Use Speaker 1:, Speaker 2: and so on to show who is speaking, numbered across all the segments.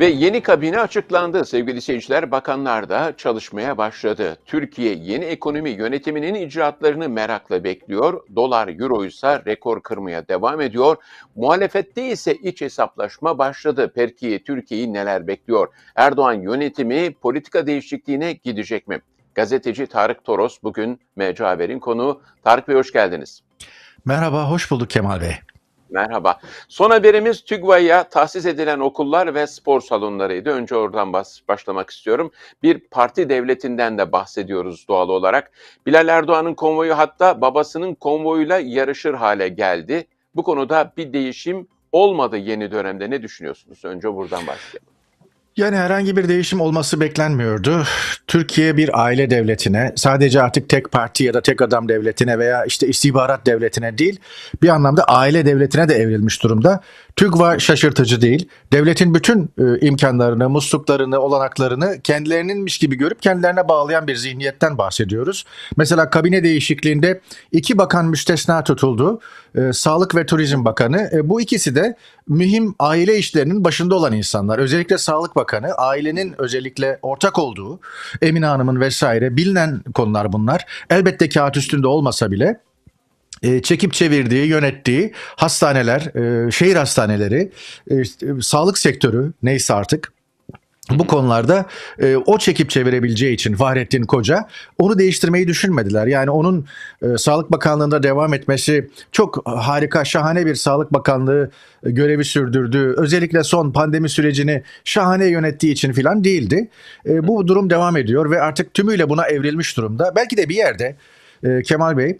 Speaker 1: Ve yeni kabine açıklandı. Sevgili seyirciler, bakanlar da çalışmaya başladı. Türkiye yeni ekonomi yönetiminin icraatlarını merakla bekliyor. Dolar, euro ise rekor kırmaya devam ediyor. Muhalefette ise iç hesaplaşma başladı. Perkiye Türkiye'yi neler bekliyor? Erdoğan yönetimi politika değişikliğine gidecek mi? Gazeteci Tarık Toros bugün mecaverin Haber'in konuğu. Tarık Bey hoş geldiniz.
Speaker 2: Merhaba, hoş bulduk Kemal Bey.
Speaker 1: Merhaba. Son haberimiz TÜGVA'ya tahsis edilen okullar ve spor salonlarıydı. Önce oradan başlamak istiyorum. Bir parti devletinden de bahsediyoruz doğal olarak. Bilal Erdoğan'ın konvoyu hatta babasının konvoyuyla yarışır hale geldi. Bu konuda bir değişim olmadı yeni dönemde. Ne düşünüyorsunuz? Önce buradan başlayalım.
Speaker 2: Yani herhangi bir değişim olması beklenmiyordu. Türkiye bir aile devletine, sadece artık tek parti ya da tek adam devletine veya işte istihbarat devletine değil, bir anlamda aile devletine de evrilmiş durumda. TÜGVA şaşırtıcı değil. Devletin bütün e, imkanlarını, musluklarını, olanaklarını kendilerininmiş gibi görüp kendilerine bağlayan bir zihniyetten bahsediyoruz. Mesela kabine değişikliğinde iki bakan müstesna tutuldu. E, Sağlık ve Turizm Bakanı. E, bu ikisi de mühim aile işlerinin başında olan insanlar. Özellikle Sağlık Bakanı, ailenin özellikle ortak olduğu, Emine Hanım'ın vesaire bilinen konular bunlar. Elbette kağıt üstünde olmasa bile e, çekip çevirdiği, yönettiği hastaneler, e, şehir hastaneleri, e, sağlık sektörü neyse artık bu konularda e, o çekip çevirebileceği için Fahrettin Koca onu değiştirmeyi düşünmediler. Yani onun e, Sağlık Bakanlığı'nda devam etmesi çok harika, şahane bir Sağlık Bakanlığı e, görevi sürdürdü. Özellikle son pandemi sürecini şahane yönettiği için filan değildi. E, bu durum devam ediyor ve artık tümüyle buna evrilmiş durumda. Belki de bir yerde e, Kemal Bey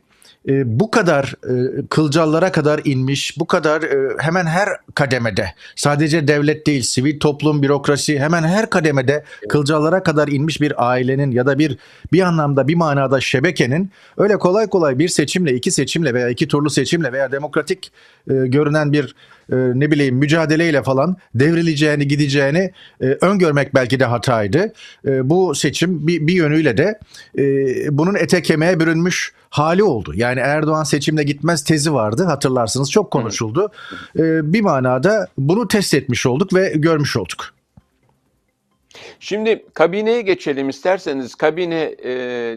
Speaker 2: e, bu kadar e, kılcallara kadar inmiş, bu kadar e, hemen her kademede sadece devlet değil, sivil toplum, bürokrasi hemen her kademede kılcallara kadar inmiş bir ailenin ya da bir bir anlamda bir manada şebekenin öyle kolay kolay bir seçimle, iki seçimle veya iki turlu seçimle veya demokratik e, görünen bir e, ne bileyim mücadeleyle falan devrileceğini gideceğini e, öngörmek belki de hataydı. E, bu seçim bir, bir yönüyle de e, bunun ete kemiğe bürünmüş hali oldu. Yani Erdoğan seçimle gitmez tezi vardı hatırlarsınız çok konuşuldu. E, bir manada bunu test etmiş olduk ve görmüş olduk.
Speaker 1: Şimdi kabineye geçelim isterseniz. Kabine e,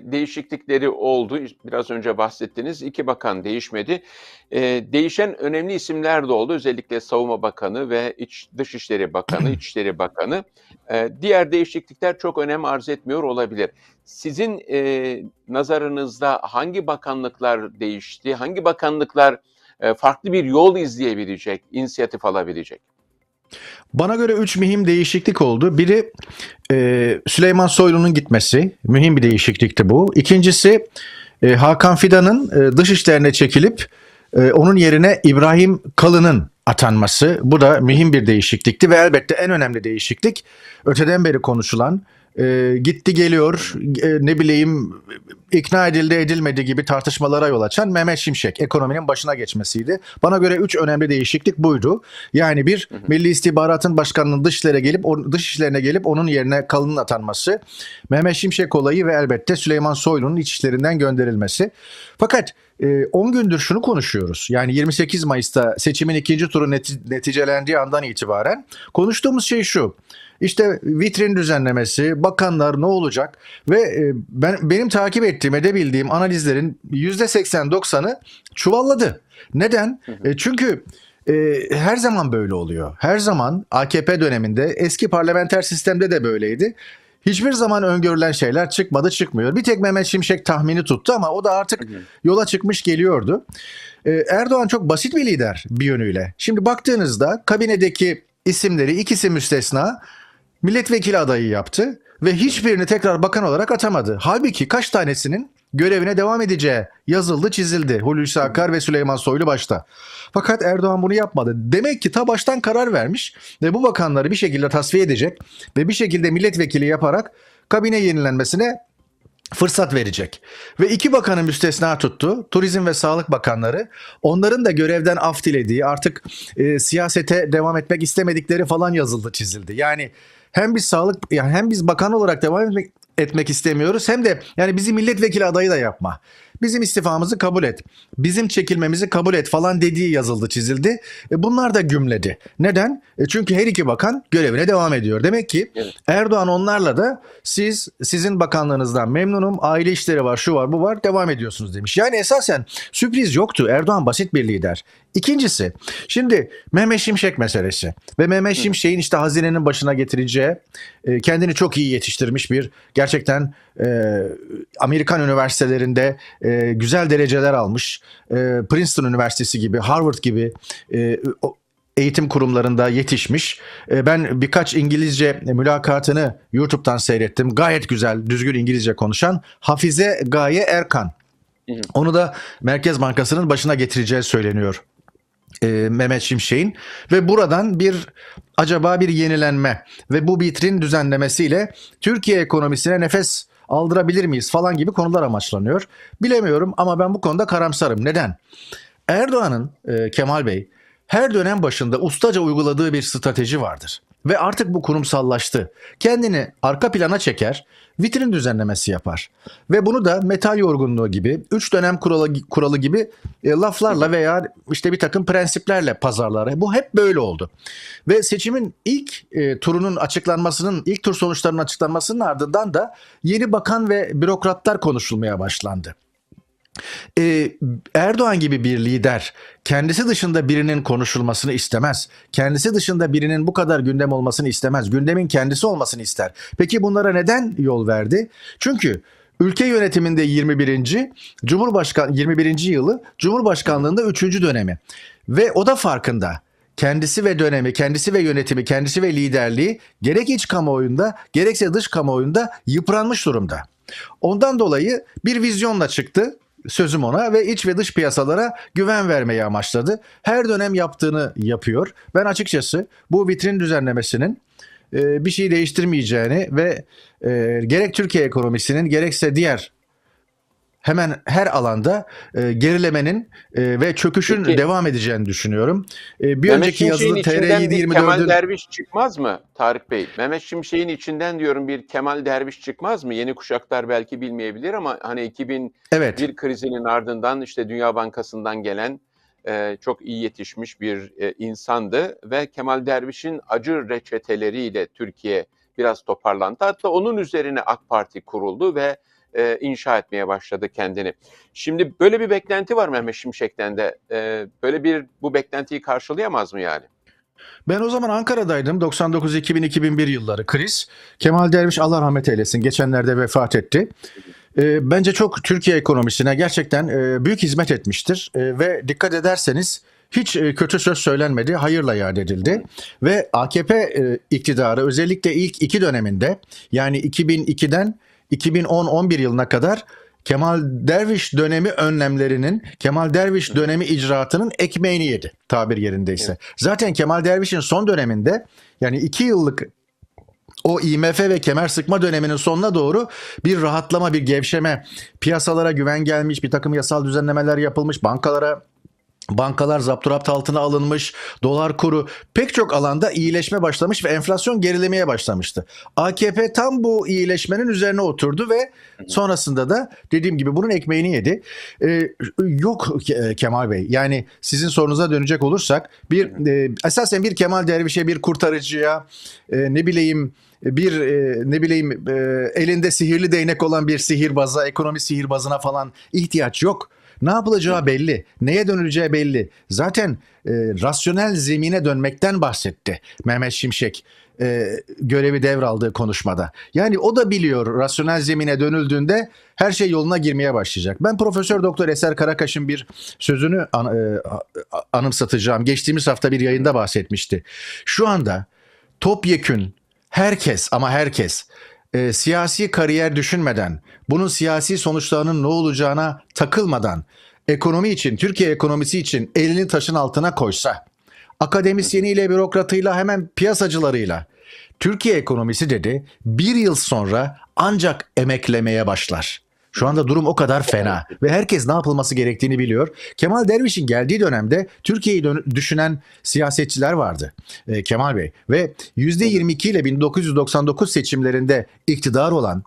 Speaker 1: değişiklikleri oldu. Biraz önce bahsettiniz. İki bakan değişmedi. E, değişen önemli isimler de oldu. Özellikle Savunma Bakanı ve İç, Dışişleri Bakanı, İçişleri Bakanı. E, diğer değişiklikler çok önem arz etmiyor olabilir. Sizin e, nazarınızda hangi bakanlıklar değişti? Hangi bakanlıklar e, farklı bir yol izleyebilecek, inisiyatif alabilecek?
Speaker 2: Bana göre 3 mühim değişiklik oldu. Biri e, Süleyman Soylu'nun gitmesi. Mühim bir değişiklikti bu. İkincisi e, Hakan Fidan'ın e, dışişlerine çekilip e, onun yerine İbrahim Kalın'ın atanması. Bu da mühim bir değişiklikti ve elbette en önemli değişiklik öteden beri konuşulan e, gitti geliyor e, ne bileyim ikna edildi edilmedi gibi tartışmalara yol açan Mehmet Şimşek ekonominin başına geçmesiydi. Bana göre üç önemli değişiklik buydu. Yani bir Milli İstihbarat'ın başkanının dışlara gelip on, dış işlerine gelip onun yerine kalının atanması. Mehmet Şimşek olayı ve elbette Süleyman Soylu'nun içişlerinden gönderilmesi. Fakat 10 e, gündür şunu konuşuyoruz. Yani 28 Mayıs'ta seçimin ikinci turu neticelendiği andan itibaren konuştuğumuz şey şu. İşte vitrin düzenlemesi, bakanlar ne olacak ve e, ben benim takip ettiğim, edebildiğim analizlerin %80-90'ı çuvalladı. Neden? E, çünkü e, her zaman böyle oluyor. Her zaman AKP döneminde eski parlamenter sistemde de böyleydi. Hiçbir zaman öngörülen şeyler çıkmadı çıkmıyor. Bir tek Mehmet Şimşek tahmini tuttu ama o da artık yola çıkmış geliyordu. Erdoğan çok basit bir lider bir yönüyle. Şimdi baktığınızda kabinedeki isimleri ikisi müstesna milletvekili adayı yaptı ve hiçbirini tekrar bakan olarak atamadı. Halbuki kaç tanesinin görevine devam edeceği yazıldı çizildi Hulusi Akar ve Süleyman Soylu başta. Fakat Erdoğan bunu yapmadı. Demek ki ta baştan karar vermiş ve bu bakanları bir şekilde tasfiye edecek ve bir şekilde milletvekili yaparak kabine yenilenmesine fırsat verecek. Ve iki bakanın müstesna tuttu. Turizm ve Sağlık Bakanları onların da görevden af dilediği artık e, siyasete devam etmek istemedikleri falan yazıldı çizildi. Yani hem biz sağlık yani hem biz bakan olarak devam etmek, istemiyoruz hem de yani bizi milletvekili adayı da yapma. Bizim istifamızı kabul et. Bizim çekilmemizi kabul et falan dediği yazıldı çizildi. E bunlar da gümledi. Neden? E çünkü her iki bakan görevine devam ediyor. Demek ki evet. Erdoğan onlarla da siz sizin bakanlığınızdan memnunum. Aile işleri var, şu var, bu var. Devam ediyorsunuz demiş. Yani esasen sürpriz yoktu. Erdoğan basit bir lider. İkincisi şimdi Mehmet Şimşek meselesi ve Mehmet Şimşek'in işte hazinenin başına getireceği e, kendini çok iyi yetiştirmiş bir gerçekten e, Amerikan üniversitelerinde e, e, güzel dereceler almış. E, Princeton Üniversitesi gibi, Harvard gibi e, o, eğitim kurumlarında yetişmiş. E, ben birkaç İngilizce mülakatını YouTube'dan seyrettim. Gayet güzel, düzgün İngilizce konuşan Hafize Gaye Erkan. Onu da Merkez Bankası'nın başına getireceği söyleniyor. E, Mehmet Şimşek'in ve buradan bir acaba bir yenilenme ve bu bitrin düzenlemesiyle Türkiye ekonomisine nefes aldırabilir miyiz falan gibi konular amaçlanıyor. Bilemiyorum ama ben bu konuda karamsarım. Neden? Erdoğan'ın e, Kemal Bey her dönem başında ustaca uyguladığı bir strateji vardır ve artık bu kurumsallaştı. Kendini arka plana çeker, vitrin düzenlemesi yapar. Ve bunu da metal yorgunluğu gibi, üç dönem kuralı, kuralı gibi e, laflarla veya işte bir takım prensiplerle pazarlara. Bu hep böyle oldu. Ve seçimin ilk e, turunun açıklanmasının, ilk tur sonuçlarının açıklanmasının ardından da yeni bakan ve bürokratlar konuşulmaya başlandı. Ee, Erdoğan gibi bir lider kendisi dışında birinin konuşulmasını istemez. Kendisi dışında birinin bu kadar gündem olmasını istemez. Gündemin kendisi olmasını ister. Peki bunlara neden yol verdi? Çünkü ülke yönetiminde 21. Cumhurbaşkan 21. yılı Cumhurbaşkanlığında 3. dönemi ve o da farkında kendisi ve dönemi, kendisi ve yönetimi, kendisi ve liderliği gerek iç kamuoyunda gerekse dış kamuoyunda yıpranmış durumda. Ondan dolayı bir vizyonla çıktı sözüm ona ve iç ve dış piyasalara güven vermeyi amaçladı. Her dönem yaptığını yapıyor. Ben açıkçası bu vitrin düzenlemesinin e, bir şey değiştirmeyeceğini ve e, gerek Türkiye ekonomisinin gerekse diğer hemen her alanda e, gerilemenin e, ve çöküşün Peki. devam edeceğini düşünüyorum. E, bir Mehmet önceki yazılı tr 24 Kemal
Speaker 1: Derviş çıkmaz mı Tarık Bey? Mehmet Şimşek'in içinden diyorum bir Kemal Derviş çıkmaz mı? Yeni kuşaklar belki bilmeyebilir ama hani 2001 evet. krizinin ardından işte Dünya Bankası'ndan gelen e, çok iyi yetişmiş bir e, insandı ve Kemal Derviş'in acı reçeteleriyle Türkiye biraz toparlandı. Hatta onun üzerine AK Parti kuruldu ve e, inşa etmeye başladı kendini. Şimdi böyle bir beklenti var Mehmet Şimşek'ten de. E, böyle bir bu beklentiyi karşılayamaz mı yani?
Speaker 2: Ben o zaman Ankara'daydım. 99, 2000, 2001 yılları kriz. Kemal Derviş Allah rahmet eylesin. Geçenlerde vefat etti. E, bence çok Türkiye ekonomisine gerçekten e, büyük hizmet etmiştir. E, ve dikkat ederseniz hiç e, kötü söz söylenmedi, hayırla yad edildi. Ve AKP e, iktidarı özellikle ilk iki döneminde yani 2002'den 2010-11 yılına kadar Kemal Derviş dönemi önlemlerinin, Kemal Derviş dönemi icraatının ekmeğini yedi tabir yerindeyse. Evet. Zaten Kemal Derviş'in son döneminde yani iki yıllık o IMF ve kemer sıkma döneminin sonuna doğru bir rahatlama, bir gevşeme, piyasalara güven gelmiş, bir takım yasal düzenlemeler yapılmış, bankalara Bankalar zapturapt altına alınmış, dolar kuru pek çok alanda iyileşme başlamış ve enflasyon gerilemeye başlamıştı. AKP tam bu iyileşmenin üzerine oturdu ve sonrasında da dediğim gibi bunun ekmeğini yedi. Ee, yok e, Kemal Bey yani sizin sorunuza dönecek olursak bir e, esasen bir Kemal Derviş'e bir kurtarıcıya e, ne bileyim e, bir e, ne bileyim e, elinde sihirli değnek olan bir sihirbaza, ekonomi sihirbazına falan ihtiyaç yok. Ne yapılacağı belli. Neye dönüleceği belli. Zaten e, rasyonel zemine dönmekten bahsetti Mehmet Şimşek e, görevi devraldığı konuşmada. Yani o da biliyor rasyonel zemine dönüldüğünde her şey yoluna girmeye başlayacak. Ben Profesör Doktor Eser Karakaş'ın bir sözünü an, e, anımsatacağım. Geçtiğimiz hafta bir yayında bahsetmişti. Şu anda topyekün herkes ama herkes e, siyasi kariyer düşünmeden, bunun siyasi sonuçlarının ne olacağına takılmadan, ekonomi için, Türkiye ekonomisi için elini taşın altına koysa, akademisyeniyle, bürokratıyla, hemen piyasacılarıyla, Türkiye ekonomisi dedi bir yıl sonra ancak emeklemeye başlar. Şu anda durum o kadar fena ve herkes ne yapılması gerektiğini biliyor. Kemal Derviş'in geldiği dönemde Türkiye'yi düşünen siyasetçiler vardı e, Kemal Bey ve %22 ile 1999 seçimlerinde iktidar olan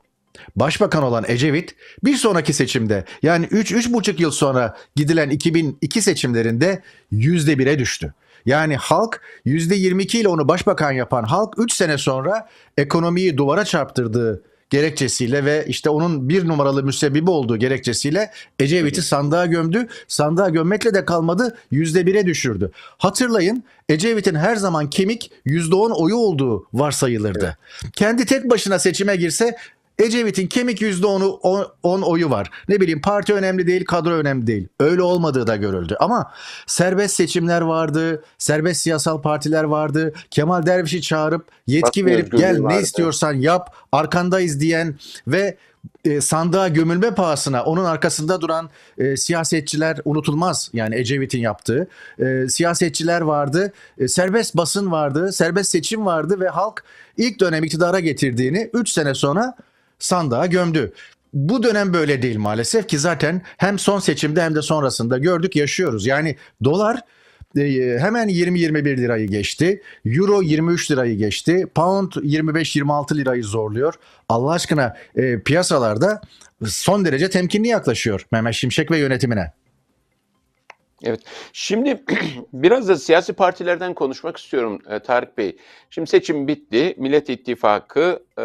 Speaker 2: Başbakan olan Ecevit bir sonraki seçimde yani 3-3,5 yıl sonra gidilen 2002 seçimlerinde %1'e düştü. Yani halk %22 ile onu başbakan yapan halk 3 sene sonra ekonomiyi duvara çarptırdığı gerekçesiyle ve işte onun bir numaralı müsebbibi olduğu gerekçesiyle Ecevit'i sandığa gömdü. Sandığa gömmekle de kalmadı yüzde bire düşürdü. Hatırlayın Ecevit'in her zaman kemik yüzde on oyu olduğu varsayılırdı. Evet. Kendi tek başına seçime girse Ecevit'in kemik yüzde %10'u 10 oyu var. Ne bileyim parti önemli değil, kadro önemli değil. Öyle olmadığı da görüldü. Ama serbest seçimler vardı, serbest siyasal partiler vardı. Kemal Derviş'i çağırıp yetki Bak, verip gel vardı. ne istiyorsan yap, arkandayız diyen ve e, sandığa gömülme pahasına onun arkasında duran e, siyasetçiler unutulmaz. Yani Ecevit'in yaptığı. E, siyasetçiler vardı, e, serbest basın vardı, serbest seçim vardı ve halk ilk dönem iktidara getirdiğini 3 sene sonra sandığa gömdü. Bu dönem böyle değil maalesef ki zaten hem son seçimde hem de sonrasında gördük yaşıyoruz. Yani dolar e, hemen 20-21 lirayı geçti. Euro 23 lirayı geçti. Pound 25-26 lirayı zorluyor. Allah aşkına e, piyasalarda son derece temkinli yaklaşıyor Mehmet Şimşek ve yönetimine.
Speaker 1: Evet. Şimdi biraz da siyasi partilerden konuşmak istiyorum e, Tarık Bey. Şimdi seçim bitti. Millet İttifakı e,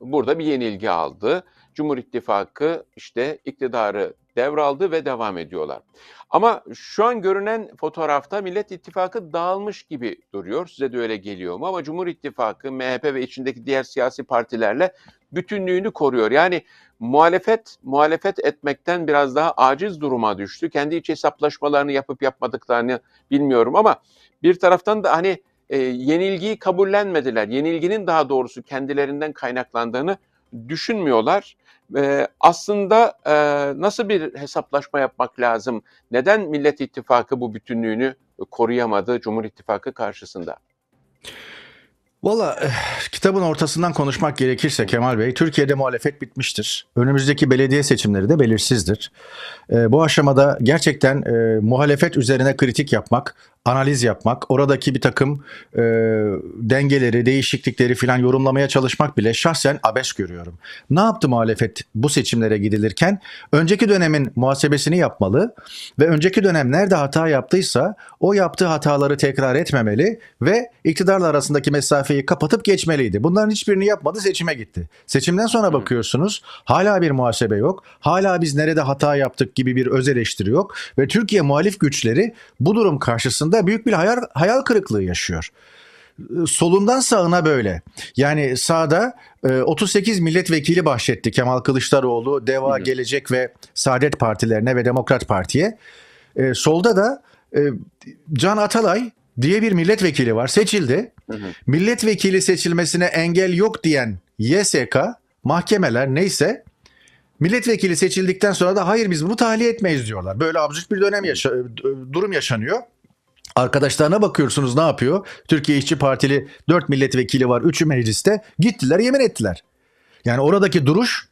Speaker 1: burada bir yenilgi aldı. Cumhur İttifakı işte iktidarı devraldı ve devam ediyorlar. Ama şu an görünen fotoğrafta Millet İttifakı dağılmış gibi duruyor. Size de öyle geliyor mu? Ama Cumhur İttifakı, MHP ve içindeki diğer siyasi partilerle bütünlüğünü koruyor. Yani muhalefet muhalefet etmekten biraz daha aciz duruma düştü. Kendi iç hesaplaşmalarını yapıp yapmadıklarını bilmiyorum ama bir taraftan da hani e, yenilgiyi kabullenmediler. Yenilginin daha doğrusu kendilerinden kaynaklandığını düşünmüyorlar. E, aslında e, nasıl bir hesaplaşma yapmak lazım? Neden Millet İttifakı bu bütünlüğünü koruyamadı Cumhur İttifakı karşısında?
Speaker 2: Valla eh, kitabın ortasından konuşmak gerekirse Kemal Bey, Türkiye'de muhalefet bitmiştir. Önümüzdeki belediye seçimleri de belirsizdir. E, bu aşamada gerçekten e, muhalefet üzerine kritik yapmak analiz yapmak, oradaki bir takım e, dengeleri, değişiklikleri filan yorumlamaya çalışmak bile şahsen abes görüyorum. Ne yaptı muhalefet bu seçimlere gidilirken? Önceki dönemin muhasebesini yapmalı ve önceki dönem nerede hata yaptıysa o yaptığı hataları tekrar etmemeli ve iktidarla arasındaki mesafeyi kapatıp geçmeliydi. Bunların hiçbirini yapmadı, seçime gitti. Seçimden sonra bakıyorsunuz hala bir muhasebe yok, hala biz nerede hata yaptık gibi bir öz eleştiri yok ve Türkiye muhalif güçleri bu durum karşısında aslında büyük bir hayal, hayal kırıklığı yaşıyor. Solundan sağına böyle. Yani sağda 38 e, milletvekili bahşetti Kemal Kılıçdaroğlu, DEVA, evet. Gelecek ve Saadet Partilerine ve Demokrat Parti'ye. E, solda da e, Can Atalay diye bir milletvekili var seçildi. Hı hı. Milletvekili seçilmesine engel yok diyen YSK mahkemeler neyse milletvekili seçildikten sonra da hayır biz bunu tahliye etmeyiz diyorlar. Böyle absürt bir dönem yaşa durum yaşanıyor. Arkadaşlarına bakıyorsunuz ne yapıyor? Türkiye İşçi Partili 4 milletvekili var 3'ü mecliste. Gittiler yemin ettiler. Yani oradaki duruş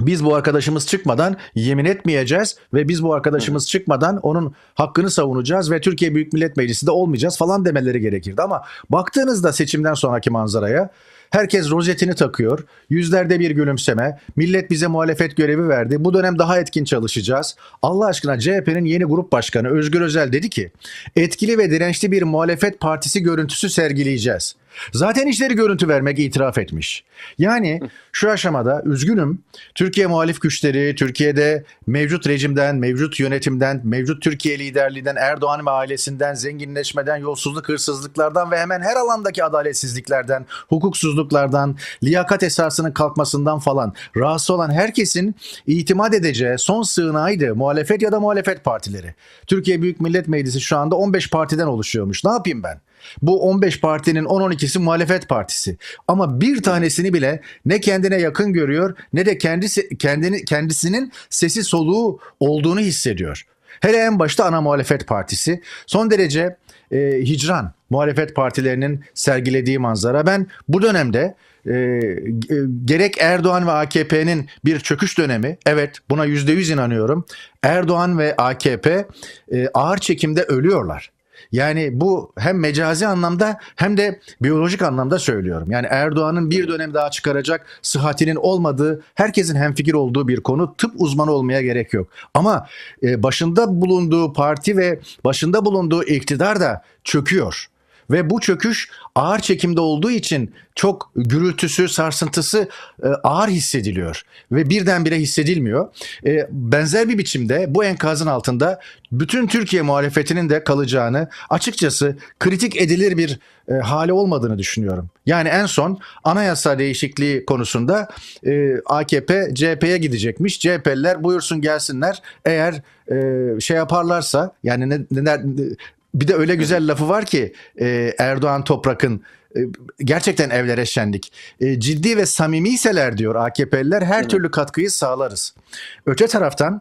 Speaker 2: biz bu arkadaşımız çıkmadan yemin etmeyeceğiz ve biz bu arkadaşımız çıkmadan onun hakkını savunacağız ve Türkiye Büyük Millet Meclisi'nde olmayacağız falan demeleri gerekirdi. Ama baktığınızda seçimden sonraki manzaraya Herkes rozetini takıyor. Yüzlerde bir gülümseme. Millet bize muhalefet görevi verdi. Bu dönem daha etkin çalışacağız. Allah aşkına CHP'nin yeni grup başkanı Özgür Özel dedi ki etkili ve dirençli bir muhalefet partisi görüntüsü sergileyeceğiz. Zaten işleri görüntü vermek itiraf etmiş. Yani şu aşamada üzgünüm Türkiye muhalif güçleri Türkiye'de mevcut rejimden, mevcut yönetimden, mevcut Türkiye liderliğinden, Erdoğan ve ailesinden, zenginleşmeden, yolsuzluk, hırsızlıklardan ve hemen her alandaki adaletsizliklerden, hukuksuzluklardan, liyakat esasının kalkmasından falan rahatsız olan herkesin itimat edeceği son sığınağıydı muhalefet ya da muhalefet partileri. Türkiye Büyük Millet Meclisi şu anda 15 partiden oluşuyormuş. Ne yapayım ben? Bu 15 partinin 10-12'si muhalefet partisi. Ama bir tanesini bile ne kendine yakın görüyor ne de kendisi, kendini, kendisinin sesi soluğu olduğunu hissediyor. Hele en başta ana muhalefet partisi. Son derece e, hicran muhalefet partilerinin sergilediği manzara. Ben bu dönemde e, e gerek Erdoğan ve AKP'nin bir çöküş dönemi, evet buna yüzde yüz inanıyorum. Erdoğan ve AKP e, ağır çekimde ölüyorlar. Yani bu hem mecazi anlamda hem de biyolojik anlamda söylüyorum. Yani Erdoğan'ın bir dönem daha çıkaracak sıhhatinin olmadığı, herkesin hemfikir olduğu bir konu. Tıp uzmanı olmaya gerek yok. Ama e, başında bulunduğu parti ve başında bulunduğu iktidar da çöküyor. Ve bu çöküş ağır çekimde olduğu için çok gürültüsü, sarsıntısı e, ağır hissediliyor ve birdenbire hissedilmiyor. E, benzer bir biçimde bu enkazın altında bütün Türkiye muhalefetinin de kalacağını açıkçası kritik edilir bir e, hale olmadığını düşünüyorum. Yani en son anayasa değişikliği konusunda AKP CHP'ye gidecekmiş. CHP'liler buyursun gelsinler eğer şey yaparlarsa yani ne, ne, bir de öyle güzel lafı var ki e, Erdoğan Toprak'ın e, gerçekten evlere şendik E, ciddi ve samimiyseler diyor AKP'liler her evet. türlü katkıyı sağlarız. Öte taraftan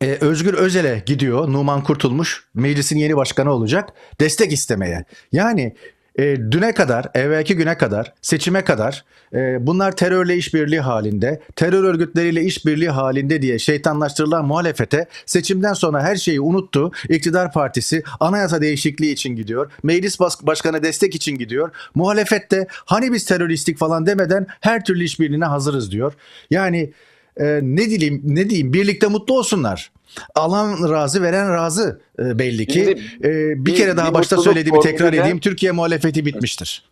Speaker 2: ee, Özgür Özel'e gidiyor. Numan Kurtulmuş meclisin yeni başkanı olacak. Destek istemeye. Yani e, düne kadar, evvelki güne kadar, seçime kadar e, bunlar terörle işbirliği halinde, terör örgütleriyle işbirliği halinde diye şeytanlaştırılan muhalefete seçimden sonra her şeyi unuttu. İktidar partisi anayasa değişikliği için gidiyor. Meclis başkanı destek için gidiyor. Muhalefet hani biz teröristik falan demeden her türlü işbirliğine hazırız diyor. Yani e, ne dileyim ne diyeyim birlikte mutlu olsunlar. Alan razı veren razı e, belli ki. Şimdi, e, bir, bir kere daha bir başta söylediğimi tekrar edeyim. Türkiye muhalefeti bitmiştir.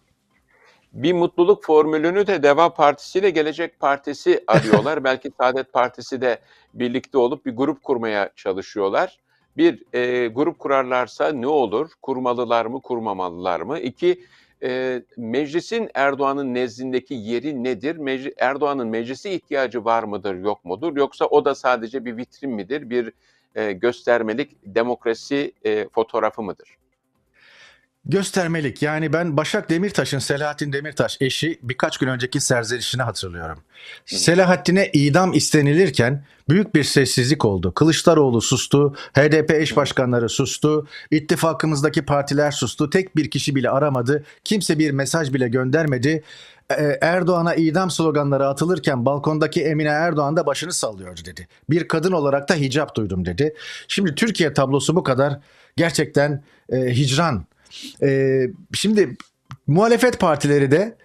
Speaker 1: Bir mutluluk formülünü de Deva Partisi ile Gelecek Partisi arıyorlar. Belki Saadet Partisi de birlikte olup bir grup kurmaya çalışıyorlar. Bir, e, grup kurarlarsa ne olur? Kurmalılar mı, kurmamalılar mı? İki, e, meclisin Erdoğan'ın nezdindeki yeri nedir? Mecl- Erdoğan'ın meclisi ihtiyacı var mıdır, yok mudur? Yoksa o da sadece bir vitrin midir, bir e, göstermelik demokrasi e, fotoğrafı mıdır?
Speaker 2: Göstermelik yani ben Başak Demirtaş'ın Selahattin Demirtaş eşi birkaç gün önceki serzenişini hatırlıyorum. Selahattin'e idam istenilirken büyük bir sessizlik oldu. Kılıçdaroğlu sustu, HDP eş başkanları sustu, ittifakımızdaki partiler sustu. Tek bir kişi bile aramadı, kimse bir mesaj bile göndermedi. E, Erdoğan'a idam sloganları atılırken balkondaki Emine Erdoğan da başını sallıyor dedi. Bir kadın olarak da hicap duydum dedi. Şimdi Türkiye tablosu bu kadar gerçekten e, hicran e, şimdi muhalefet partileri de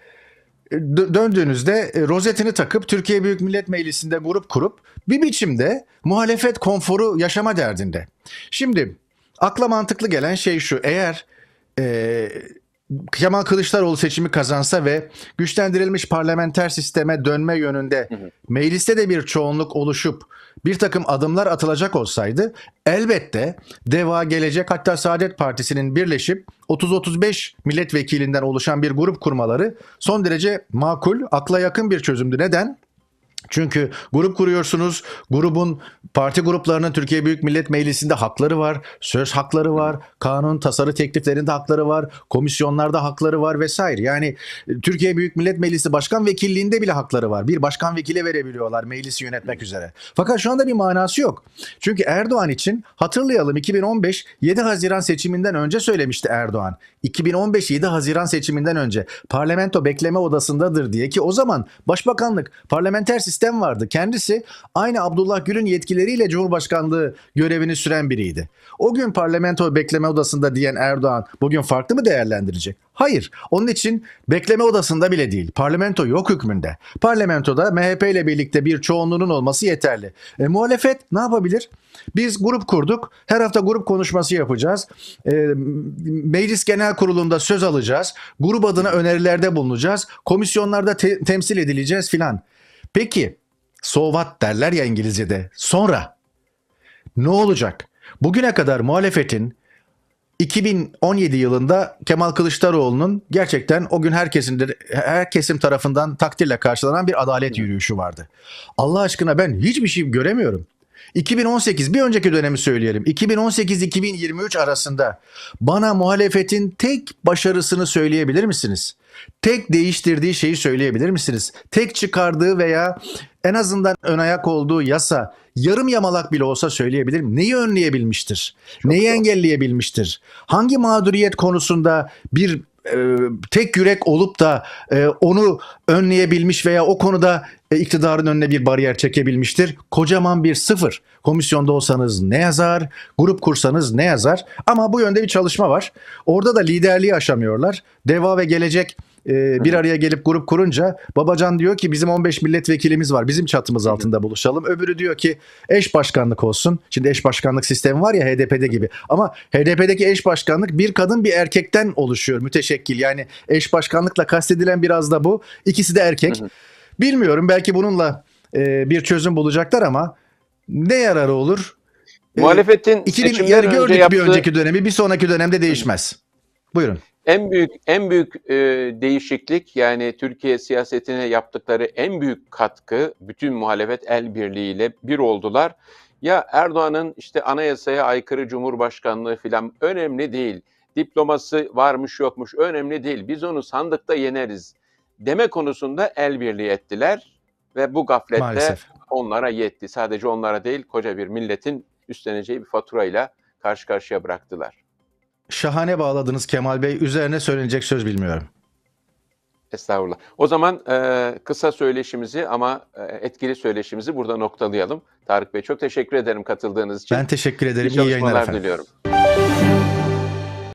Speaker 2: e, döndüğünüzde e, rozetini takıp Türkiye Büyük Millet Meclisi'nde grup kurup bir biçimde muhalefet konforu yaşama derdinde. Şimdi akla mantıklı gelen şey şu eğer e, Kemal Kılıçdaroğlu seçimi kazansa ve güçlendirilmiş parlamenter sisteme dönme yönünde mecliste de bir çoğunluk oluşup bir takım adımlar atılacak olsaydı elbette DEVA gelecek hatta Saadet Partisi'nin birleşip 30-35 milletvekilinden oluşan bir grup kurmaları son derece makul, akla yakın bir çözümdü. Neden? Çünkü grup kuruyorsunuz. Grubun parti gruplarının Türkiye Büyük Millet Meclisi'nde hakları var, söz hakları var, kanun tasarı tekliflerinde hakları var, komisyonlarda hakları var vesaire. Yani e, Türkiye Büyük Millet Meclisi Başkan Vekilliğinde bile hakları var. Bir başkan vekile verebiliyorlar meclisi yönetmek üzere. Fakat şu anda bir manası yok. Çünkü Erdoğan için hatırlayalım 2015 7 Haziran seçiminden önce söylemişti Erdoğan. 2015 7 Haziran seçiminden önce parlamento bekleme odasındadır diye ki o zaman başbakanlık parlamenter sistem sistem vardı. Kendisi aynı Abdullah Gül'ün yetkileriyle Cumhurbaşkanlığı görevini süren biriydi. O gün parlamento bekleme odasında diyen Erdoğan bugün farklı mı değerlendirecek? Hayır. Onun için bekleme odasında bile değil. Parlamento yok hükmünde. Parlamentoda MHP ile birlikte bir çoğunluğunun olması yeterli. E, muhalefet ne yapabilir? Biz grup kurduk. Her hafta grup konuşması yapacağız. E, meclis Genel Kurulu'nda söz alacağız. Grup adına önerilerde bulunacağız. Komisyonlarda te- temsil edileceğiz filan. Peki so what derler ya İngilizce'de. Sonra ne olacak? Bugüne kadar muhalefetin 2017 yılında Kemal Kılıçdaroğlu'nun gerçekten o gün herkesin her kesim tarafından takdirle karşılanan bir adalet yürüyüşü vardı. Allah aşkına ben hiçbir şey göremiyorum. 2018 bir önceki dönemi söyleyelim. 2018-2023 arasında bana muhalefetin tek başarısını söyleyebilir misiniz? Tek değiştirdiği şeyi söyleyebilir misiniz? Tek çıkardığı veya en azından ön ayak olduğu yasa yarım yamalak bile olsa söyleyebilirim. Neyi önleyebilmiştir? Çok Neyi doğru. engelleyebilmiştir? Hangi mağduriyet konusunda bir e, tek yürek olup da e, onu önleyebilmiş veya o konuda e, iktidarın önüne bir bariyer çekebilmiştir. Kocaman bir sıfır. Komisyonda olsanız ne yazar, grup kursanız ne yazar ama bu yönde bir çalışma var. Orada da liderliği aşamıyorlar. Deva ve Gelecek e, bir araya gelip grup kurunca Babacan diyor ki bizim 15 milletvekilimiz var bizim çatımız altında buluşalım. Öbürü diyor ki eş başkanlık olsun. Şimdi eş başkanlık sistemi var ya HDP'de gibi ama HDP'deki eş başkanlık bir kadın bir erkekten oluşuyor müteşekkil. Yani eş başkanlıkla kastedilen biraz da bu. İkisi de erkek. Bilmiyorum belki bununla e, bir çözüm bulacaklar ama ne yararı olur? E, Muhalefetin e, 2000 yer gördük önce yaptığı... bir önceki dönemi bir sonraki dönemde değişmez. Buyurun.
Speaker 1: En büyük en büyük e, değişiklik yani Türkiye siyasetine yaptıkları en büyük katkı bütün muhalefet el birliğiyle bir oldular. Ya Erdoğan'ın işte anayasaya aykırı cumhurbaşkanlığı filan önemli değil. Diploması varmış yokmuş önemli değil. Biz onu sandıkta yeneriz deme konusunda el birliği ettiler ve bu gaflette Maalesef. onlara yetti. Sadece onlara değil koca bir milletin üstleneceği bir faturayla karşı karşıya bıraktılar.
Speaker 2: Şahane bağladınız Kemal Bey. Üzerine söylenecek söz bilmiyorum.
Speaker 1: Estağfurullah. O zaman e, kısa söyleşimizi ama e, etkili söyleşimizi burada noktalayalım. Tarık Bey çok teşekkür ederim katıldığınız için. Ben teşekkür ederim. İyi, İyi yayınlar efendim. diliyorum.